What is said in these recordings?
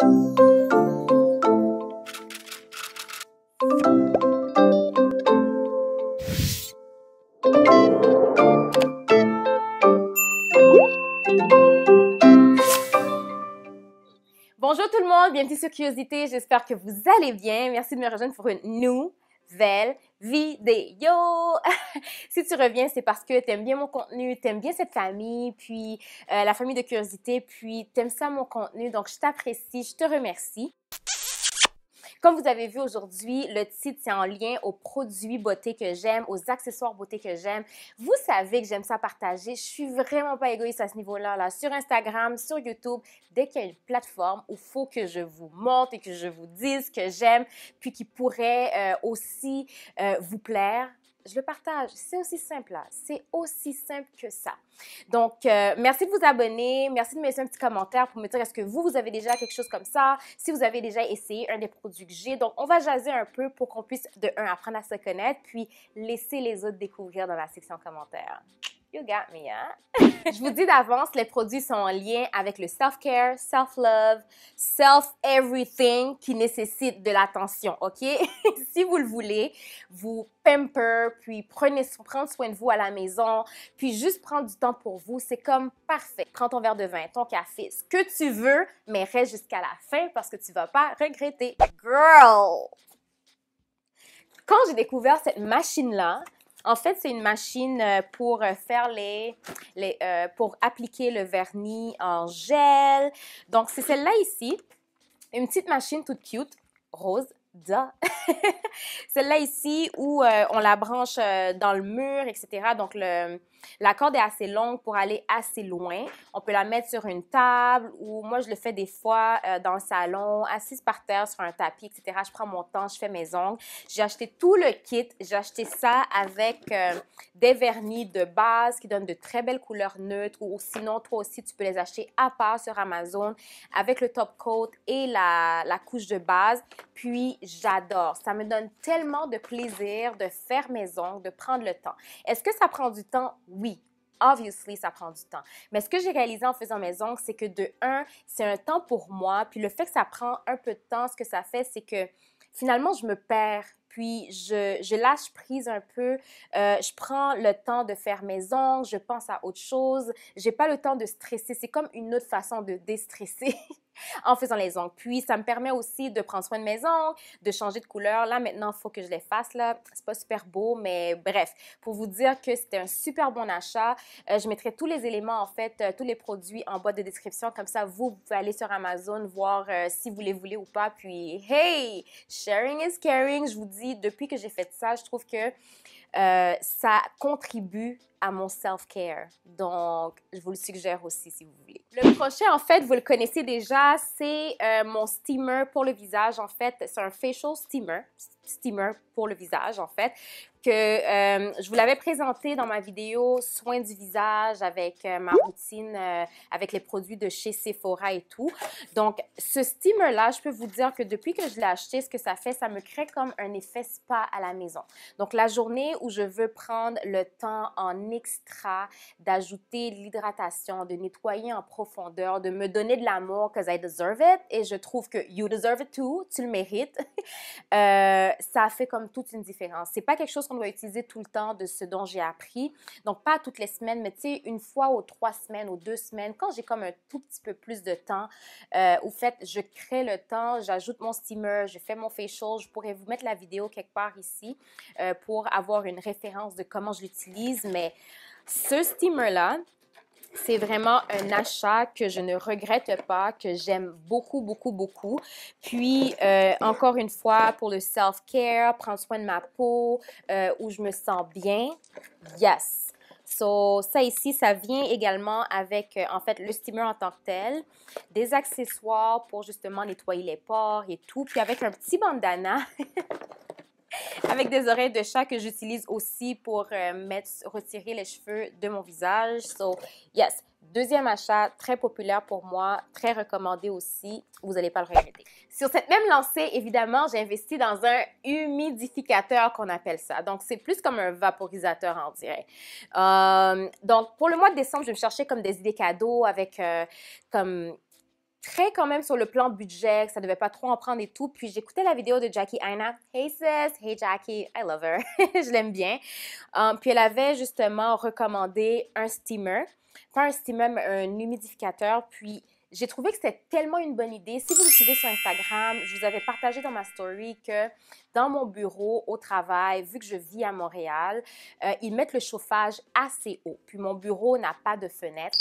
Bonjour tout le monde, bienvenue sur Curiosité, j'espère que vous allez bien. Merci de me rejoindre pour une nouvelle nouvelle vidéo. si tu reviens, c'est parce que tu aimes bien mon contenu, tu aimes bien cette famille, puis euh, la famille de curiosité, puis tu aimes ça mon contenu. Donc, je t'apprécie, je te remercie. Comme vous avez vu aujourd'hui, le titre, c'est en lien aux produits beauté que j'aime, aux accessoires beauté que j'aime. Vous savez que j'aime ça partager. Je suis vraiment pas égoïste à ce niveau-là. Là. Sur Instagram, sur YouTube, dès qu'il y a une plateforme où il faut que je vous montre et que je vous dise que j'aime, puis qui pourrait euh, aussi euh, vous plaire, je le partage. C'est aussi simple, là. C'est aussi simple que ça. Donc, euh, merci de vous abonner. Merci de me laisser un petit commentaire pour me dire est-ce que vous, vous avez déjà quelque chose comme ça? Si vous avez déjà essayé un des produits que j'ai. Donc, on va jaser un peu pour qu'on puisse, de un, apprendre à se connaître, puis laisser les autres découvrir dans la section commentaires. You got me, hein? je vous dis d'avance, les produits sont en lien avec le self-care, self-love, self-everything qui nécessite de l'attention, OK? si vous le voulez, vous pamper, puis prenez, prendre soin de vous à la maison, puis juste prendre du temps pour vous, c'est comme parfait. Prends ton verre de vin, ton café, ce que tu veux, mais reste jusqu'à la fin parce que tu vas pas regretter. Girl! Quand j'ai découvert cette machine-là, en fait, c'est une machine euh, pour euh, faire les, les euh, pour appliquer le vernis en gel. Donc, c'est celle-là ici. Une petite machine toute cute, rose. celle-là ici où on la branche dans le mur, etc. Donc, le, la corde est assez longue pour aller assez loin. On peut la mettre sur une table ou moi, je le fais des fois euh, dans le salon, assise par terre sur un tapis, etc. Je prends mon temps, je fais mes ongles. J'ai acheté tout le kit. J'ai acheté ça avec euh, des vernis de base qui donnent de très belles couleurs neutres ou sinon, toi aussi, tu peux les acheter à part sur Amazon avec le top coat et la, la couche de base. Puis, j'adore. Ça me donne tellement de plaisir de faire mes ongles, de prendre le temps. Est-ce que ça prend du temps? oui, obviously, ça prend du temps. Mais ce que j'ai réalisé en faisant mes ongles, c'est que de un, c'est un temps pour moi. Puis le fait que ça prend un peu de temps, ce que ça fait, c'est que finalement, je me perds. Puis je, lâche prise un peu. Euh, je prends le temps de faire mes ongles. Je pense à autre chose. J'ai pas le temps de stresser. C'est comme une autre façon de déstresser. en faisant les ongles. Puis, ça me permet aussi de prendre soin de mes ongles, de changer de couleur. Là, maintenant, il faut que je les fasse. Là, c'est pas super beau, mais bref, pour vous dire que c'était un super bon achat. Euh, je mettrai tous les éléments, en fait, euh, tous les produits en boîte de description. Comme ça, vous, pouvez aller sur Amazon, voir euh, si vous les voulez ou pas. Puis, hey, sharing is caring. Je vous dis, depuis que j'ai fait ça, je trouve que euh, ça contribue à mon self-care. Donc, je vous le suggère aussi si vous voulez. Le prochain, en fait, vous le connaissez déjà, c'est euh, mon steamer pour le visage. En fait, c'est un facial steamer, steamer pour le visage, en fait que euh, je vous l'avais présenté dans ma vidéo soins du visage avec euh, ma routine, euh, avec les produits de chez Sephora et tout. Donc, ce steamer-là, je peux vous dire que depuis que je l'ai acheté, ce que ça fait, ça me crée comme un effet spa à la maison. Donc, la journée où je veux prendre le temps en extra d'ajouter l'hydratation, de nettoyer en profondeur, de me donner de l'amour, que I deserve it, et je trouve que you deserve it too, tu le mérites, ça fait comme toute une différence. C'est pas quelque chose on doit utiliser tout le temps de ce dont j'ai appris. Donc, pas toutes les semaines, mais tu sais, une fois ou trois semaines, ou deux semaines, quand j'ai comme un tout petit peu plus de temps, euh, au fait, je crée le temps, j'ajoute mon steamer, je fais mon facial. Je pourrais vous mettre la vidéo quelque part ici euh, pour avoir une référence de comment je l'utilise, mais ce steamer-là, c'est vraiment un achat que je ne regrette pas, que j'aime beaucoup, beaucoup, beaucoup. Puis, euh, encore une fois, pour le self-care, prendre soin de ma peau, euh, où je me sens bien, yes. So, ça ici, ça vient également avec, euh, en fait, le steamer en tant que tel, des accessoires pour justement nettoyer les pores et tout, puis avec un petit bandana avec des oreilles de chat que j'utilise aussi pour euh, mettre, retirer les cheveux de mon visage. So, yes, deuxième achat très populaire pour moi, très recommandé aussi. Vous n'allez pas le regretter. Sur cette même lancée, évidemment, j'ai investi dans un humidificateur qu'on appelle ça. Donc, c'est plus comme un vaporisateur, on dirait. Euh, donc, pour le mois de décembre, je vais me chercher comme des idées cadeaux avec euh, comme très quand même sur le plan budget, que ça devait pas trop en prendre et tout. Puis j'écoutais la vidéo de Jackie Aina. Hey sis, hey Jackie, I love her, je l'aime bien. Um, puis elle avait justement recommandé un steamer, pas un steamer, mais un humidificateur. Puis j'ai trouvé que c'était tellement une bonne idée. Si vous me suivez sur Instagram, je vous avais partagé dans ma story que dans mon bureau au travail, vu que je vis à Montréal, euh, ils mettent le chauffage assez haut. Puis mon bureau n'a pas de fenêtre.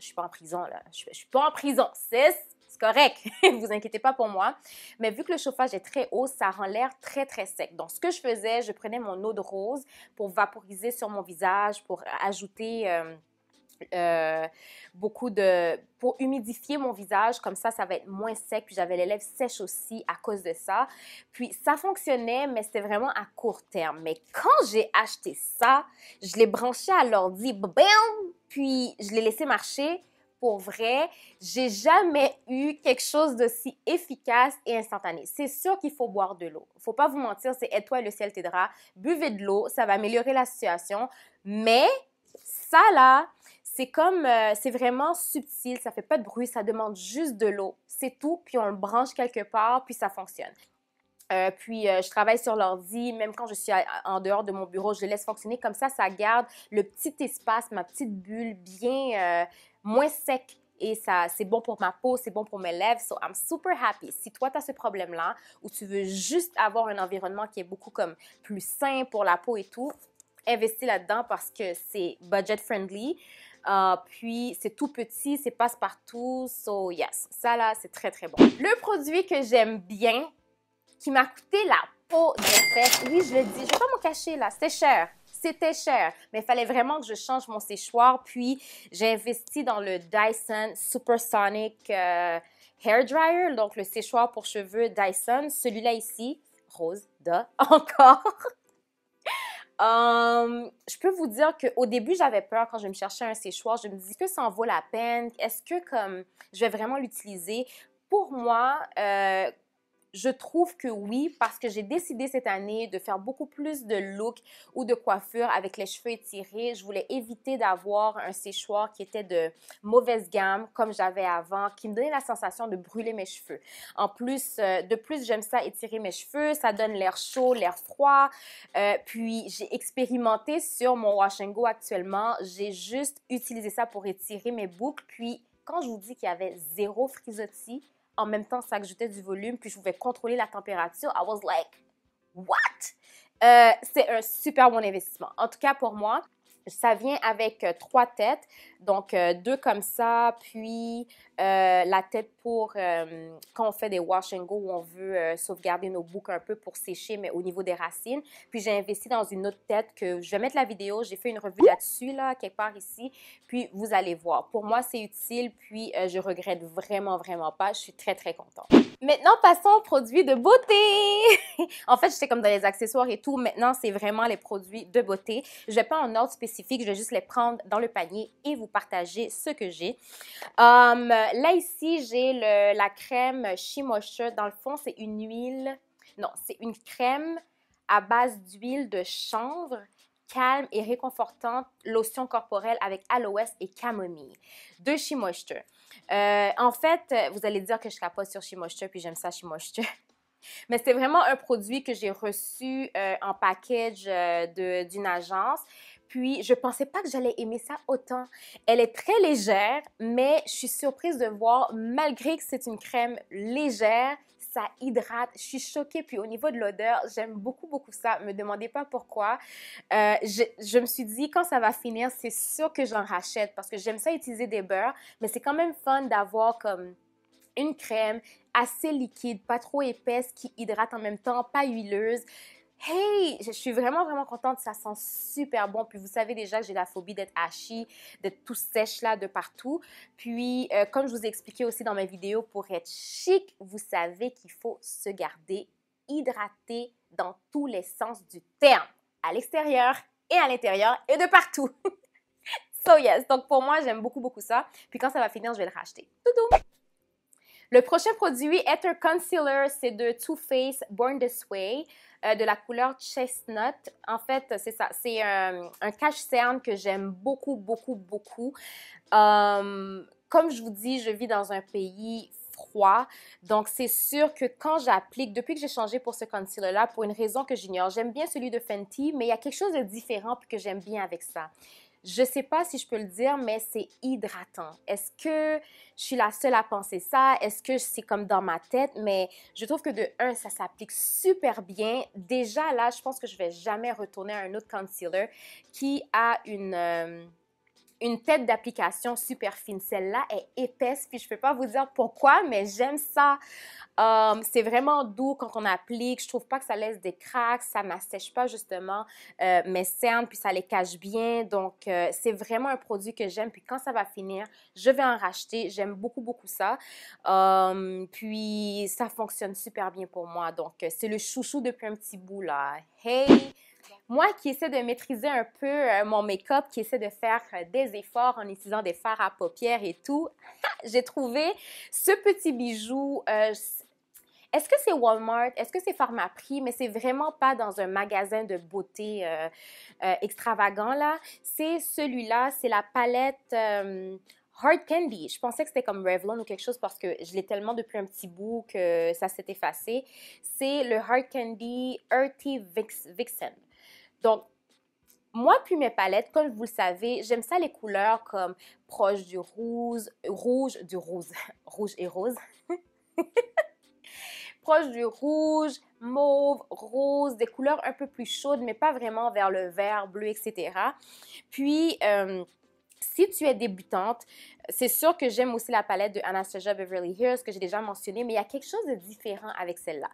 Je suis pas en prison là. Je, je suis pas en prison. C'est correct, vous inquiétez pas pour moi. Mais vu que le chauffage est très haut, ça rend l'air très très sec. Donc ce que je faisais, je prenais mon eau de rose pour vaporiser sur mon visage, pour ajouter euh, euh, beaucoup de pour humidifier mon visage comme ça ça va être moins sec puis j'avais les lèvres sèches aussi à cause de ça puis ça fonctionnait mais c'était vraiment à court terme mais quand j'ai acheté ça je l'ai branché à l'ordi puis je l'ai laissé marcher pour vrai, j'ai jamais eu quelque chose d'aussi efficace et instantané. C'est sûr qu'il faut boire de l'eau. Faut pas vous mentir, c'est étoile toi et le ciel t'aidera. Buvez de l'eau, ça va améliorer la situation. Mais ça là, c'est comme, euh, c'est vraiment subtil, ça fait pas de bruit, ça demande juste de l'eau. C'est tout, puis on le branche quelque part, puis ça fonctionne. Euh, puis euh, je travaille sur l'ordi, même quand je suis en dehors de mon bureau, je le laisse fonctionner comme ça, ça garde le petit espace, ma petite bulle bien moins sec. Et ça, c'est bon pour ma peau, c'est bon pour mes lèvres. So, I'm super happy. Si toi, tu as ce problème-là, ou tu veux juste avoir un environnement qui est beaucoup comme plus sain pour la peau et tout, investis là-dedans parce que c'est budget friendly. Ah, puis c'est tout petit, c'est passe-partout. So yes, ça là, c'est très très bon. Le produit que j'aime bien, qui m'a coûté la peau de fête, oui, je le dis, je vais pas m'en cacher là, c'est cher. C'était cher, mais il fallait vraiment que je change mon séchoir. Puis, j'ai investi dans le Dyson Supersonic euh, Hair Dryer, donc le séchoir pour cheveux Dyson. Celui-là ici, rose de encore. Hum, je peux vous dire qu'au début, j'avais peur quand je me cherchais un séchoir. Je me dis que ça en vaut la peine. Est-ce que comme je vais vraiment l'utiliser? Pour moi, euh, je trouve que oui, parce que j'ai décidé cette année de faire beaucoup plus de look ou de coiffure avec les cheveux étirés. Je voulais éviter d'avoir un séchoir qui était de mauvaise gamme, comme j'avais avant, qui me donnait la sensation de brûler mes cheveux. En plus, euh, de plus, j'aime ça étirer mes cheveux. Ça donne l'air chaud, l'air froid. Euh, puis, j'ai expérimenté sur mon wash and go actuellement. J'ai juste utilisé ça pour étirer mes boucles. Puis, quand je vous dis qu'il y avait zéro frisottis, en même temps, ça ajoutait du volume, puis je pouvais contrôler la température. I was like, what? Euh, c'est un super bon investissement. En tout cas, pour moi, ça vient avec euh, trois têtes, donc euh, deux comme ça, puis la tête euh, quand on fait des wash and go où on veut euh, sauvegarder nos boucles un peu pour sécher, mais au niveau des racines. Puis j'ai investi dans une autre tête que je vais mettre la vidéo. J'ai fait une revue là-dessus, là, quelque part ici. Puis vous allez voir. Pour moi, c'est utile. Puis euh, je regrette vraiment, vraiment pas. Je suis très, très contente. Maintenant, passons aux produits de beauté. en fait, j'étais comme dans les accessoires et tout. Maintenant, c'est vraiment les produits de beauté. Je vais pas en ordre spécifique. Je vais juste les prendre dans le panier et vous partager ce que j'ai. là, ici, j'ai la crème Shimosha. Dans le fond, c'est une huile. Non, c'est une crème à base d'huile de chanvre calme et réconfortante lotion corporelle avec aloès et camomille de Shimoshita. Euh, en fait, vous allez dire que je pas sur Moisture, puis j'aime ça Moisture, Mais c'est vraiment un produit que j'ai reçu euh, en package euh, d'une agence. Puis, je pensais pas que j'allais aimer ça autant. Elle est très légère, mais je suis surprise de voir, malgré que c'est une crème légère, ça hydrate. Je suis choquée. Puis au niveau de l'odeur, j'aime beaucoup, beaucoup ça. Me demandez pas pourquoi. Euh, je, je, me suis dit, quand ça va finir, c'est sûr que j'en rachète parce que j'aime ça utiliser des beurres, mais c'est quand même fun d'avoir comme une crème assez liquide, pas trop épaisse, qui hydrate en même temps, pas huileuse. Hey, je suis vraiment, vraiment contente. Ça sent super bon. Puis vous savez déjà que j'ai la phobie d'être hachie, d'être tout sèche là de partout. Puis, euh, comme je vous ai expliqué aussi dans ma vidéo, pour être chic, vous savez qu'il faut se garder hydraté dans tous les sens du terme, à l'extérieur et à l'intérieur et de partout. so yes, donc pour moi, j'aime beaucoup, beaucoup ça. Puis quand ça va finir, je vais le racheter. Doudou! Le prochain produit est un concealer, c'est de Too Faced Born This Way, euh, de la couleur Chestnut. En fait, c'est ça, c'est un, cache-cerne que j'aime beaucoup, beaucoup, beaucoup. Euh, comme je vous dis, je vis dans un pays froid. Donc, c'est sûr que quand j'applique, depuis que j'ai changé pour ce concealer-là, pour une raison que j'ignore, j'aime bien celui de Fenty, mais il y a quelque chose de différent que j'aime bien avec ça je sais pas si je peux le dire, mais c'est hydratant. Est-ce que je suis la seule à penser ça? Est-ce que c'est comme dans ma tête? Mais je trouve que de un, ça s'applique super bien. Déjà là, je pense que je vais jamais retourner à un autre concealer qui a une, euh, une tête d'application super fine. Celle-là est épaisse, puis je ne peux pas vous dire pourquoi, mais j'aime ça. Euh, c'est vraiment doux quand on applique. Je trouve pas que ça laisse des cracks, ça n'assèche pas justement euh, mes cernes, puis ça les cache bien. Donc, euh, c'est vraiment un produit que j'aime. Puis quand ça va finir, je vais en racheter. J'aime beaucoup, beaucoup ça. puis, ça fonctionne super bien pour moi. Donc, c'est le chouchou depuis un petit bout là. Hey! Moi qui essaie de maîtriser un peu euh, mon make-up, qui essaie de faire euh, des efforts en utilisant des fards à paupières et tout, j'ai trouvé ce petit bijou. Euh, est-ce que c'est Walmart? Est-ce que c'est Pharmaprix? Mais c'est vraiment pas dans un magasin de beauté extravagant, là. C'est celui-là, c'est la palette Hard Candy. Je pensais que c'était comme Revlon ou quelque chose parce que je l'ai tellement depuis un petit bout que ça s'est effacé. C'est le Hard Candy Earthy Vixen. Donc, moi, puis mes palettes, comme vous le savez, j'aime ça les couleurs comme proche du rouge, rouge, du rose, rouge et rose. proche du rouge, mauve, rose, des couleurs un peu plus chaudes, mais pas vraiment vers le vert, bleu, etc. Puis, euh, si tu es débutante, c'est sûr que j'aime aussi la palette de Anastasia Beverly Hills que j'ai déjà mentionnée, mais il y a quelque chose de différent avec celle-là.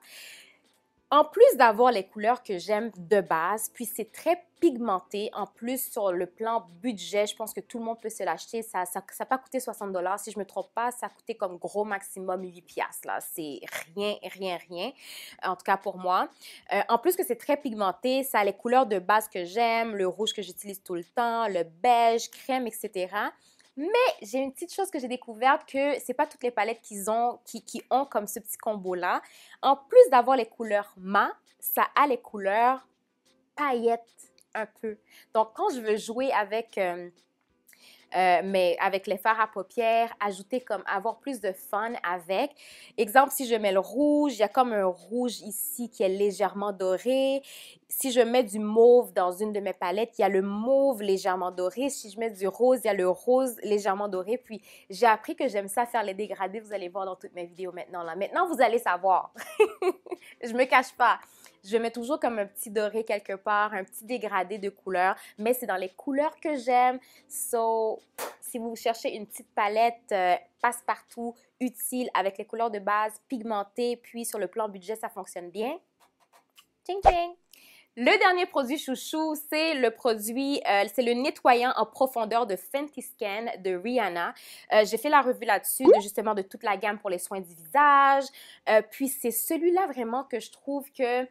En plus d'avoir les couleurs que j'aime de base, puis c'est très pigmenté. En plus, sur le plan budget, je pense que tout le monde peut se l'acheter. Ça n'a ça, pas coûté 60 dollars. Si je me trompe pas, ça a coûté comme gros maximum 8 Là, c'est rien, rien, rien. Euh, en tout cas pour moi. Euh, en plus que c'est très pigmenté, ça a les couleurs de base que j'aime, le rouge que j'utilise tout le temps, le beige, crème, etc. Mais j'ai une petite chose que j'ai découverte que c'est pas toutes les palettes qu'ils ont, qui, ont comme ce petit combo-là. En plus d'avoir les couleurs mat, ça a les couleurs paillettes un peu. Donc, quand je veux jouer avec... Euh, euh, mais avec les fards à paupières, ajouter comme avoir plus de fun avec. Exemple, si je mets le rouge, il y a comme un rouge ici qui est légèrement doré. Si je mets du mauve dans une de mes palettes, il y a le mauve légèrement doré. Si je mets du rose, il y a le rose légèrement doré. Puis j'ai appris que j'aime ça faire les dégradés. Vous allez voir dans toutes mes vidéos maintenant. Là. Maintenant, vous allez savoir. je me cache pas je mets toujours comme un petit doré quelque part, un petit dégradé de couleur, mais c'est dans les couleurs que j'aime. So, si vous cherchez une petite palette euh, passe-partout, utile, avec les couleurs de base pigmentées, puis sur le plan budget, ça fonctionne bien. Ching tching! Le dernier produit chouchou, c'est le produit, euh, c'est le nettoyant en profondeur de Fenty Skin de Rihanna. Euh, j'ai fait la revue là-dessus, justement, de toute la gamme pour les soins du visage. puis c'est celui-là vraiment que je trouve que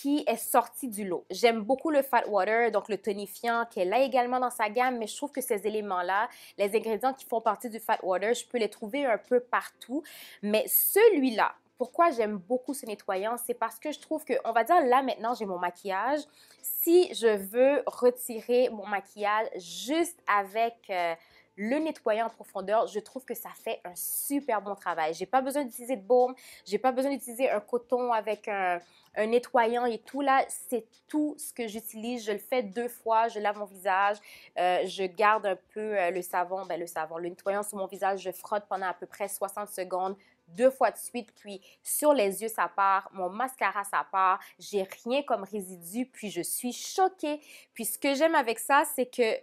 qui est sorti du lot. J'aime beaucoup le Fat Water, donc le tonifiant qu'elle a également dans sa gamme, mais je trouve que ces éléments-là, les ingrédients qui font partie du Fat Water, je peux les trouver un peu partout. Mais celui-là, pourquoi j'aime beaucoup ce nettoyant, c'est parce que je trouve que, on va dire là maintenant, j'ai mon maquillage. Si je veux retirer mon maquillage juste avec euh, le nettoyant en profondeur, je trouve que ça fait un super bon travail. J'ai pas besoin d'utiliser de baume, j'ai pas besoin d'utiliser un coton avec un, nettoyant et tout. Là, c'est tout ce que j'utilise. Je le fais deux fois, je lave mon visage, euh, je garde un peu euh, le savon, ben le savon, le nettoyant sur mon visage, je frotte pendant à peu près 60 secondes deux fois de suite, puis sur les yeux ça part, mon mascara ça part, j'ai rien comme résidu, puis je suis choquée. Puis ce que j'aime avec ça, c'est que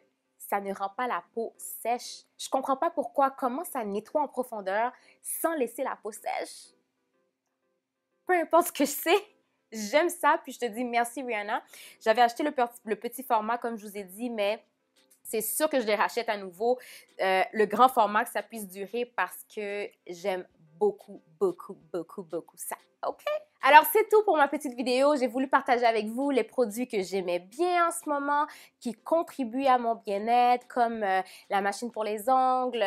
ça ne rend pas la peau sèche. Je comprends pas pourquoi, comment ça nettoie en profondeur sans laisser la peau sèche. Peu importe ce que je sais, j'aime ça, puis je te dis merci Rihanna. J'avais acheté le, petit format, comme je vous ai dit, mais c'est sûr que je les rachète à nouveau. Euh, le grand format, que ça puisse durer parce que j'aime beaucoup, beaucoup, beaucoup, beaucoup ça. OK? Alors, c'est tout pour ma petite vidéo. J'ai voulu partager avec vous les produits que j'aimais bien en ce moment, qui contribuent à mon bien-être, comme euh, la machine pour les ongles,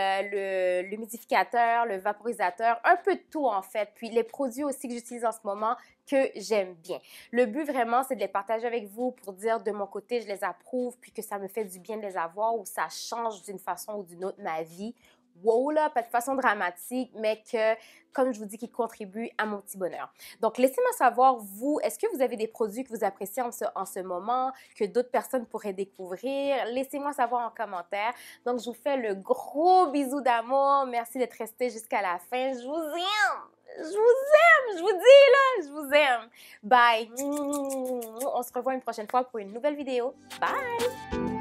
l'humidificateur, le vaporisateur, un peu de tout en fait. Puis les produits aussi que j'utilise en ce moment que j'aime bien. Le but vraiment, c'est de les partager avec vous pour dire de mon côté, je les approuve, puis que ça me fait du bien de les avoir ou ça change d'une façon ou d'une autre ma vie wow, là, pas de façon dramatique, mais que, comme je vous dis, qui contribue à mon petit bonheur. Donc, laissez-moi savoir, vous, est-ce que vous avez des produits que vous appréciez en ce, en ce moment, que d'autres personnes pourraient découvrir? Laissez-moi savoir en commentaire. Donc, je vous fais le gros bisou d'amour. Merci d'être resté jusqu'à la fin. Je vous aime! Je vous aime, je vous dis là, je vous aime. Bye. On se revoit une prochaine fois pour une nouvelle vidéo. Bye.